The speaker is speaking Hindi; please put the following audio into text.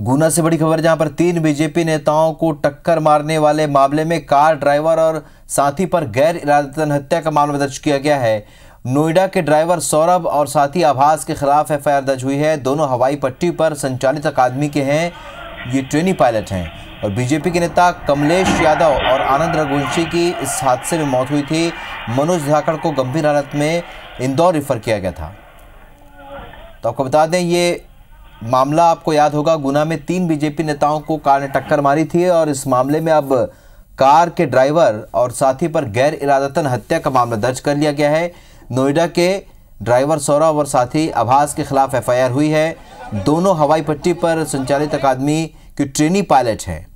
गुना से बड़ी खबर जहां पर तीन बीजेपी नेताओं को टक्कर मारने वाले मामले में कार ड्राइवर और साथी पर गैर इरादतन हत्या का मामला दर्ज किया गया है नोएडा के ड्राइवर सौरभ और साथी आभास के खिलाफ एफआईआर दर्ज हुई है दोनों हवाई पट्टी पर संचालित अकादमी के हैं ये ट्रेनी पायलट हैं और बीजेपी के नेता कमलेश यादव और आनंद रघुवंशी की इस हादसे में मौत हुई थी मनोज धाकड़ को गंभीर हालत में इंदौर रेफर किया गया था तो आपको बता दें ये मामला आपको याद होगा गुना में तीन बीजेपी नेताओं को कार ने टक्कर मारी थी और इस मामले में अब कार के ड्राइवर और साथी पर गैर इरादतन हत्या का मामला दर्ज कर लिया गया है नोएडा के ड्राइवर सौरभ और साथी आभास के खिलाफ एफआईआर हुई है दोनों हवाई पट्टी पर संचालित अकादमी की ट्रेनी पायलट हैं